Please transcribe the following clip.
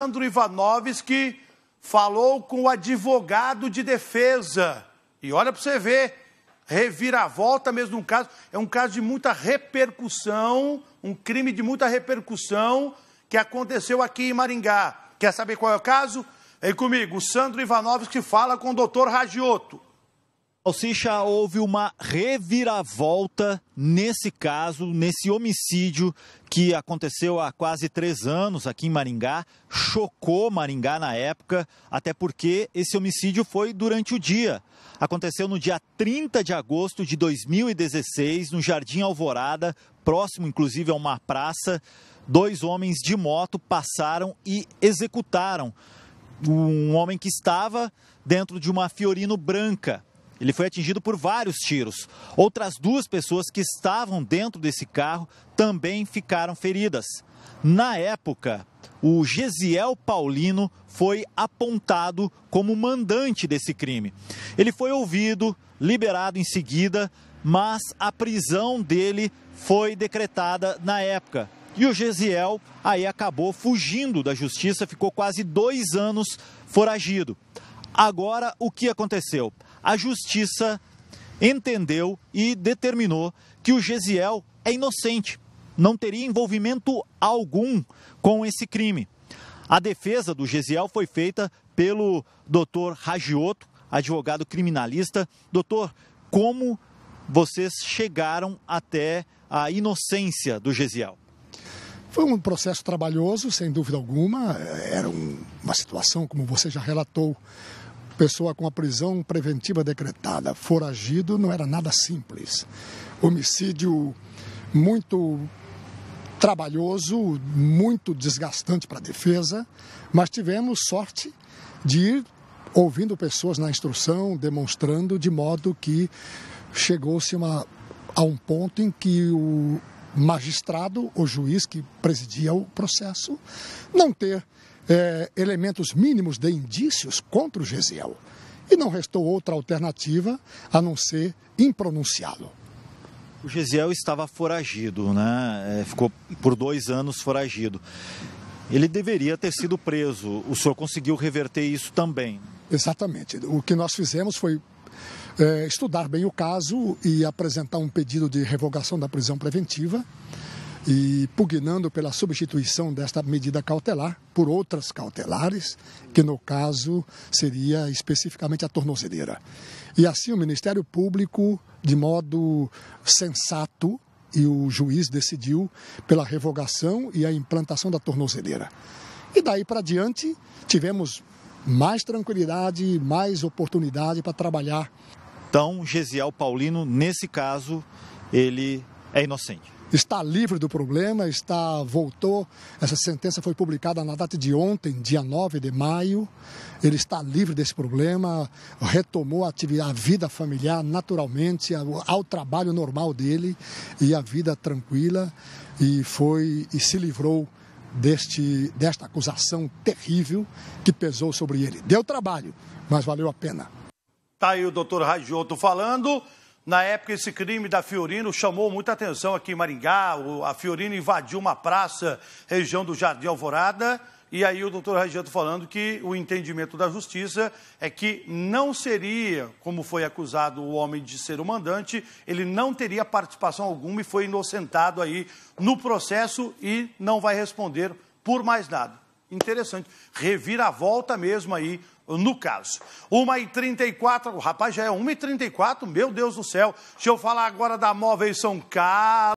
Alexandro Ivanovski falou com o advogado de defesa. E olha para você ver, reviravolta mesmo um caso, é um caso de muita repercussão, um crime de muita repercussão que aconteceu aqui em Maringá. Quer saber qual é o caso? Vem comigo, o Sandro Ivanovski fala com o doutor Ragioto. Salsicha, houve uma reviravolta nesse caso, nesse homicídio que aconteceu há quase três anos aqui em Maringá, chocou Maringá na época, até porque esse homicídio foi durante o dia. Aconteceu no dia 30 de agosto de 2016, no Jardim Alvorada, próximo inclusive a uma praça. Dois homens de moto passaram e executaram um homem que estava dentro de uma Fiorino branca. Ele foi atingido por vários tiros. Outras duas pessoas que estavam dentro desse carro também ficaram feridas. Na época, o Gesiel Paulino foi apontado como mandante desse crime. Ele foi ouvido, liberado em seguida, mas a prisão dele foi decretada na época. E o Gesiel aí acabou fugindo da justiça, ficou quase dois anos foragido. Agora, o que aconteceu? a justiça entendeu e determinou que o Gesiel é inocente, não teria envolvimento algum com esse crime. A defesa do Gesiel foi feita pelo doutor Ragioto, advogado criminalista. Doutor, como vocês chegaram até a inocência do Gesiel? Foi um processo trabalhoso, sem dúvida alguma. Era uma situação, como você já relatou, pessoa com a prisão preventiva decretada, foragido, não era nada simples. Homicídio muito trabalhoso, muito desgastante para a defesa, mas tivemos sorte de ir ouvindo pessoas na instrução, demonstrando, de modo que chegou-se a um ponto em que o magistrado, o juiz que presidia o processo, não ter é, elementos mínimos de indícios contra o Gesiel. E não restou outra alternativa a não ser impronunciá-lo. O Gesiel estava foragido, né? É, ficou por dois anos foragido. Ele deveria ter sido preso. O senhor conseguiu reverter isso também. Exatamente. O que nós fizemos foi é, estudar bem o caso e apresentar um pedido de revogação da prisão preventiva e pugnando pela substituição desta medida cautelar por outras cautelares, que no caso seria especificamente a tornozeleira. E assim o Ministério Público, de modo sensato, e o juiz decidiu pela revogação e a implantação da tornozeleira. E daí para diante, tivemos mais tranquilidade, mais oportunidade para trabalhar. Então, Gesiel Paulino, nesse caso, ele é inocente está livre do problema, está voltou. Essa sentença foi publicada na data de ontem, dia 9 de maio. Ele está livre desse problema, retomou a, a vida familiar naturalmente, ao, ao trabalho normal dele e a vida tranquila e foi e se livrou deste, desta acusação terrível que pesou sobre ele. Deu trabalho, mas valeu a pena. Tá aí o doutor Ragioto falando. Na época, esse crime da Fiorino chamou muita atenção aqui em Maringá. A Fiorino invadiu uma praça, região do Jardim Alvorada. E aí o doutor Rajeto tá falando que o entendimento da justiça é que não seria, como foi acusado o homem de ser o mandante, ele não teria participação alguma e foi inocentado aí no processo e não vai responder por mais nada. Interessante. Reviravolta mesmo aí no caso. 1h34, o rapaz já é 1h34, meu Deus do céu. Deixa eu falar agora da Móveis São Carlos.